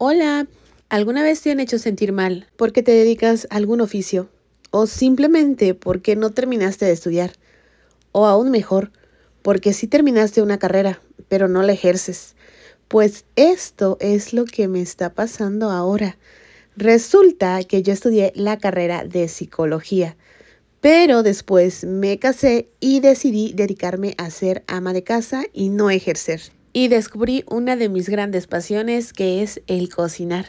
Hola, ¿alguna vez te han hecho sentir mal porque te dedicas a algún oficio? ¿O simplemente porque no terminaste de estudiar? ¿O aún mejor, porque sí terminaste una carrera, pero no la ejerces? Pues esto es lo que me está pasando ahora. Resulta que yo estudié la carrera de psicología, pero después me casé y decidí dedicarme a ser ama de casa y no ejercer y descubrí una de mis grandes pasiones que es el cocinar.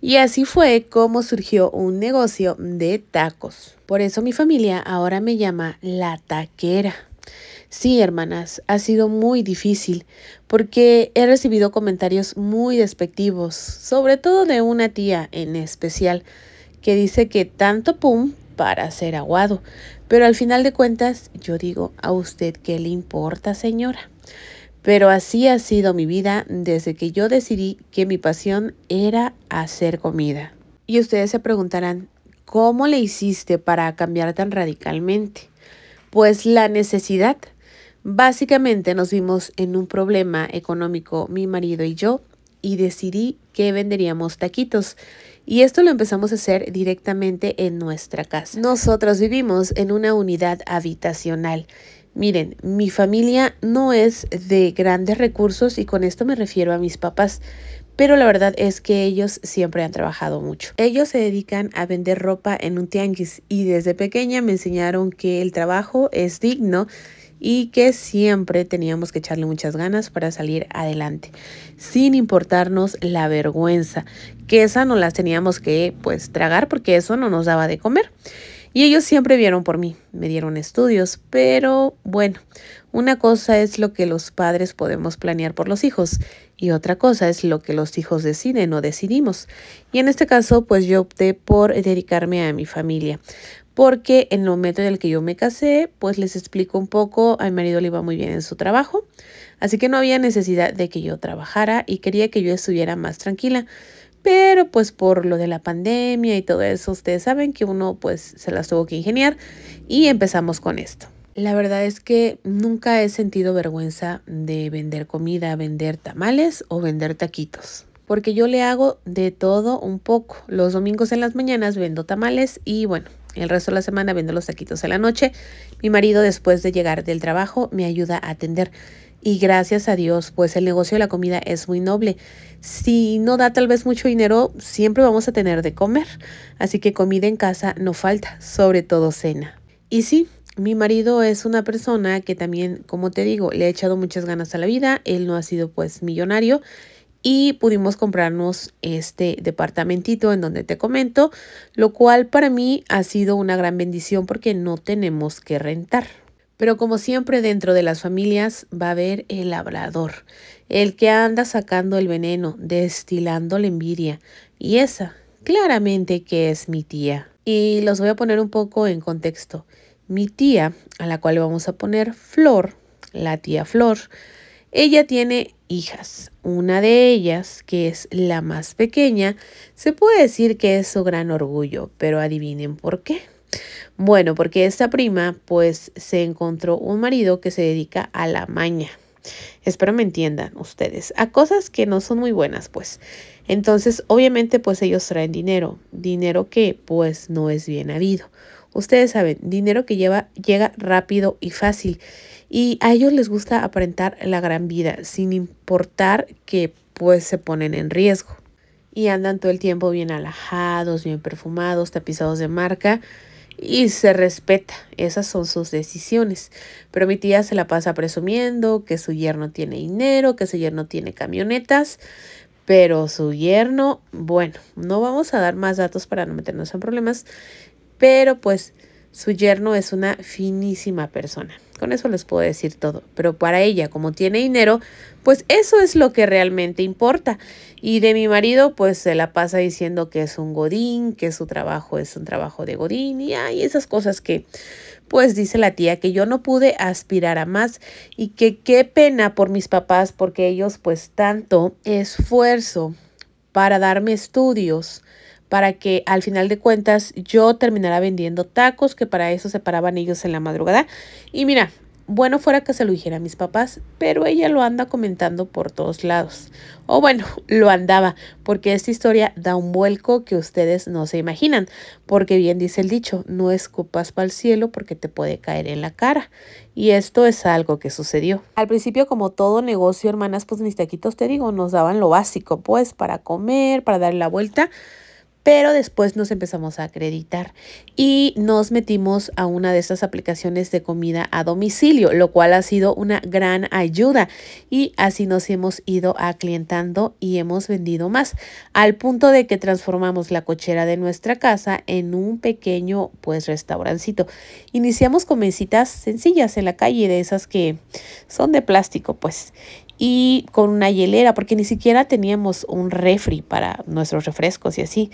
Y así fue como surgió un negocio de tacos. Por eso mi familia ahora me llama la taquera. Sí, hermanas, ha sido muy difícil porque he recibido comentarios muy despectivos, sobre todo de una tía en especial, que dice que tanto pum para ser aguado. Pero al final de cuentas, yo digo, ¿a usted qué le importa, señora? Pero así ha sido mi vida desde que yo decidí que mi pasión era hacer comida. Y ustedes se preguntarán, ¿cómo le hiciste para cambiar tan radicalmente? Pues la necesidad. Básicamente nos vimos en un problema económico mi marido y yo y decidí que venderíamos taquitos. Y esto lo empezamos a hacer directamente en nuestra casa. Nosotros vivimos en una unidad habitacional Miren, mi familia no es de grandes recursos y con esto me refiero a mis papás, pero la verdad es que ellos siempre han trabajado mucho. Ellos se dedican a vender ropa en un tianguis y desde pequeña me enseñaron que el trabajo es digno y que siempre teníamos que echarle muchas ganas para salir adelante, sin importarnos la vergüenza, que esa no las teníamos que pues tragar porque eso no nos daba de comer. Y ellos siempre vieron por mí, me dieron estudios, pero bueno, una cosa es lo que los padres podemos planear por los hijos y otra cosa es lo que los hijos deciden o decidimos. Y en este caso, pues yo opté por dedicarme a mi familia. Porque en el momento en el que yo me casé, pues les explico un poco, a mi marido le iba muy bien en su trabajo, así que no había necesidad de que yo trabajara y quería que yo estuviera más tranquila pero pues por lo de la pandemia y todo eso, ustedes saben que uno pues se las tuvo que ingeniar y empezamos con esto. La verdad es que nunca he sentido vergüenza de vender comida, vender tamales o vender taquitos. Porque yo le hago de todo un poco. Los domingos en las mañanas vendo tamales y bueno, el resto de la semana vendo los taquitos en la noche. Mi marido después de llegar del trabajo me ayuda a atender. Y gracias a Dios, pues el negocio de la comida es muy noble. Si no da tal vez mucho dinero, siempre vamos a tener de comer. Así que comida en casa no falta, sobre todo cena. Y sí, mi marido es una persona que también, como te digo, le ha echado muchas ganas a la vida. Él no ha sido pues millonario y pudimos comprarnos este departamentito en donde te comento, lo cual para mí ha sido una gran bendición porque no tenemos que rentar. Pero como siempre dentro de las familias va a haber el labrador, el que anda sacando el veneno, destilando la envidia. Y esa claramente que es mi tía. Y los voy a poner un poco en contexto. Mi tía, a la cual vamos a poner Flor, la tía Flor, ella tiene hijas. Una de ellas, que es la más pequeña, se puede decir que es su gran orgullo, pero adivinen por qué. Bueno, porque esta prima pues se encontró un marido que se dedica a la maña. Espero me entiendan ustedes. A cosas que no son muy buenas, pues. Entonces, obviamente, pues ellos traen dinero. Dinero que, pues, no es bien habido. Ustedes saben, dinero que lleva, llega rápido y fácil. Y a ellos les gusta aparentar la gran vida, sin importar que, pues, se ponen en riesgo. Y andan todo el tiempo bien alajados, bien perfumados, tapizados de marca y se respeta. Esas son sus decisiones. Pero mi tía se la pasa presumiendo que su yerno tiene dinero, que su yerno tiene camionetas. Pero su yerno, bueno, no vamos a dar más datos para no meternos en problemas. Pero pues su yerno es una finísima persona. Con eso les puedo decir todo. Pero para ella, como tiene dinero, pues eso es lo que realmente importa. Y de mi marido, pues se la pasa diciendo que es un godín, que su trabajo es un trabajo de godín y esas cosas que, pues dice la tía, que yo no pude aspirar a más y que qué pena por mis papás porque ellos pues tanto esfuerzo para darme estudios para que al final de cuentas yo terminara vendiendo tacos, que para eso se paraban ellos en la madrugada. Y mira, bueno fuera que se lo dijera a mis papás, pero ella lo anda comentando por todos lados. O bueno, lo andaba, porque esta historia da un vuelco que ustedes no se imaginan, porque bien dice el dicho, no escupas para el cielo porque te puede caer en la cara. Y esto es algo que sucedió. Al principio, como todo negocio, hermanas, pues mis taquitos, te digo, nos daban lo básico, pues, para comer, para dar la vuelta pero después nos empezamos a acreditar y nos metimos a una de estas aplicaciones de comida a domicilio, lo cual ha sido una gran ayuda y así nos hemos ido aclientando y hemos vendido más, al punto de que transformamos la cochera de nuestra casa en un pequeño pues restaurancito. Iniciamos con mesitas sencillas en la calle, de esas que son de plástico pues y con una hielera, porque ni siquiera teníamos un refri para nuestros refrescos y así.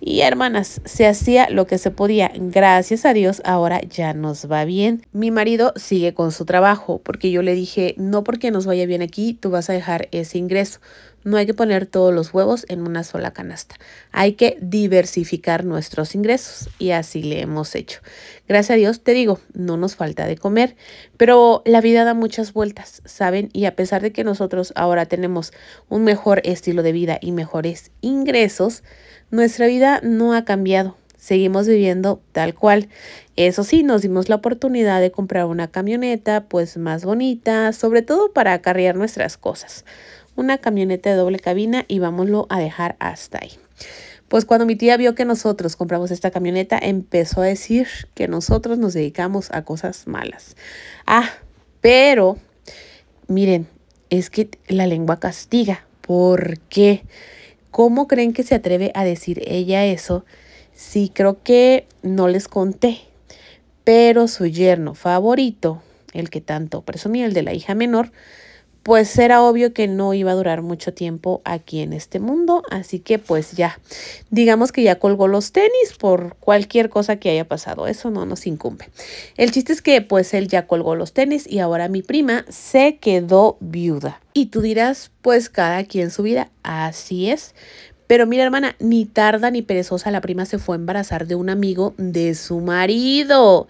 Y hermanas, se hacía lo que se podía. Gracias a Dios, ahora ya nos va bien. Mi marido sigue con su trabajo, porque yo le dije, no porque nos vaya bien aquí, tú vas a dejar ese ingreso. No hay que poner todos los huevos en una sola canasta. Hay que diversificar nuestros ingresos y así le hemos hecho. Gracias a Dios, te digo, no nos falta de comer, pero la vida da muchas vueltas, ¿saben? Y a pesar de que nosotros ahora tenemos un mejor estilo de vida y mejores ingresos, nuestra vida no ha cambiado. Seguimos viviendo tal cual. Eso sí, nos dimos la oportunidad de comprar una camioneta pues más bonita, sobre todo para acarrear nuestras cosas una camioneta de doble cabina y vámonos a dejar hasta ahí. Pues cuando mi tía vio que nosotros compramos esta camioneta, empezó a decir que nosotros nos dedicamos a cosas malas. Ah, pero miren, es que la lengua castiga. ¿Por qué? ¿Cómo creen que se atreve a decir ella eso? Sí, creo que no les conté. Pero su yerno favorito, el que tanto presumía, el de la hija menor, pues era obvio que no iba a durar mucho tiempo aquí en este mundo, así que pues ya, digamos que ya colgó los tenis por cualquier cosa que haya pasado, eso no nos incumbe. El chiste es que pues él ya colgó los tenis y ahora mi prima se quedó viuda. Y tú dirás, pues cada quien su vida, así es. Pero mira, hermana, ni tarda ni perezosa la prima se fue a embarazar de un amigo de su marido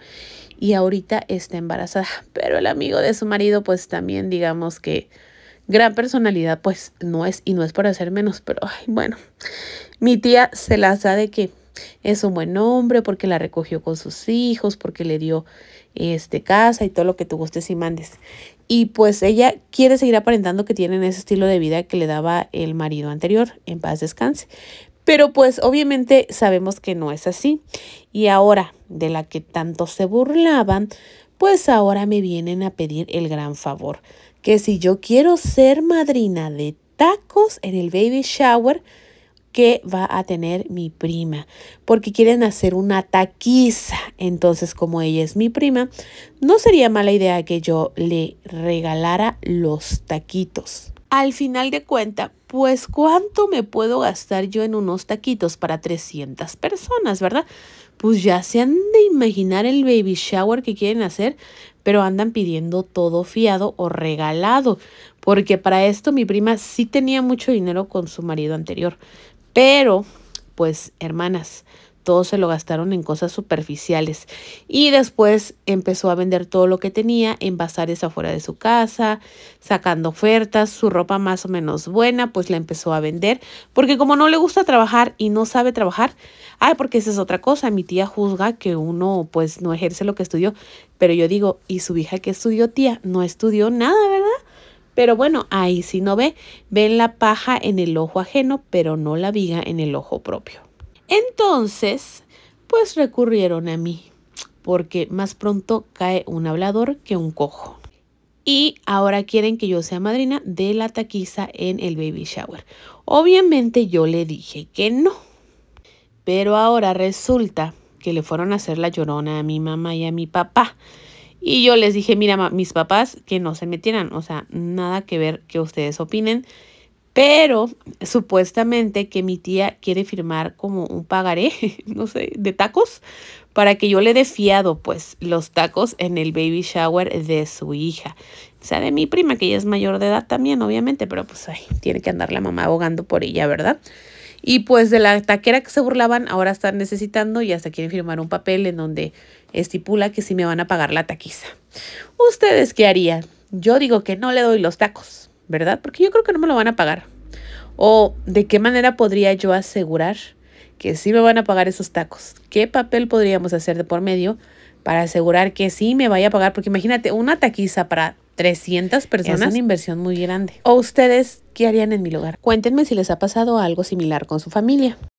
y ahorita está embarazada. Pero el amigo de su marido, pues también digamos que gran personalidad, pues no es, y no es por hacer menos, pero ay, bueno, mi tía se las da de que es un buen hombre porque la recogió con sus hijos, porque le dio este casa y todo lo que tú gustes y mandes. Y pues ella quiere seguir aparentando que tienen ese estilo de vida que le daba el marido anterior, en paz descanse. Pero pues obviamente sabemos que no es así. Y ahora, de la que tanto se burlaban, pues ahora me vienen a pedir el gran favor, que si yo quiero ser madrina de tacos en el baby shower que va a tener mi prima, porque quieren hacer una taquiza. Entonces, como ella es mi prima, no sería mala idea que yo le regalara los taquitos. Al final de cuenta, pues cuánto me puedo gastar yo en unos taquitos para 300 personas, ¿verdad? pues ya se han de imaginar el baby shower que quieren hacer, pero andan pidiendo todo fiado o regalado, porque para esto mi prima sí tenía mucho dinero con su marido anterior, pero pues hermanas, todo se lo gastaron en cosas superficiales. Y después empezó a vender todo lo que tenía en bazares afuera de su casa, sacando ofertas, su ropa más o menos buena, pues la empezó a vender. Porque como no le gusta trabajar y no sabe trabajar, ay, porque esa es otra cosa, mi tía juzga que uno pues no ejerce lo que estudió. Pero yo digo, ¿y su hija que estudió, tía? No estudió nada, ¿verdad? Pero bueno, ahí si no ve, ven la paja en el ojo ajeno, pero no la viga en el ojo propio. Entonces, pues recurrieron a mí, porque más pronto cae un hablador que un cojo. Y ahora quieren que yo sea madrina de la taquiza en el baby shower. Obviamente yo le dije que no. Pero ahora resulta que le fueron a hacer la llorona a mi mamá y a mi papá. Y yo les dije, mira, mis papás, que no se metieran. O sea, nada que ver que ustedes opinen pero supuestamente que mi tía quiere firmar como un pagaré, no sé, de tacos, para que yo le dé fiado, pues, los tacos en el baby shower de su hija. O sea, de mi prima, que ella es mayor de edad también, obviamente, pero pues, ahí tiene que andar la mamá abogando por ella, ¿verdad? Y pues de la taquera que se burlaban, ahora están necesitando y hasta quieren firmar un papel en donde estipula que si me van a pagar la taquiza. ¿Ustedes qué harían? Yo digo que no le doy los tacos ¿verdad? Porque yo creo que no me lo van a pagar. O de qué manera podría yo asegurar que sí me van a pagar esos tacos. ¿Qué papel podríamos hacer de por medio para asegurar que sí me vaya a pagar? Porque imagínate, una taquiza para 300 personas. Es una inversión muy grande. ¿O ustedes qué harían en mi lugar? Cuéntenme si les ha pasado algo similar con su familia.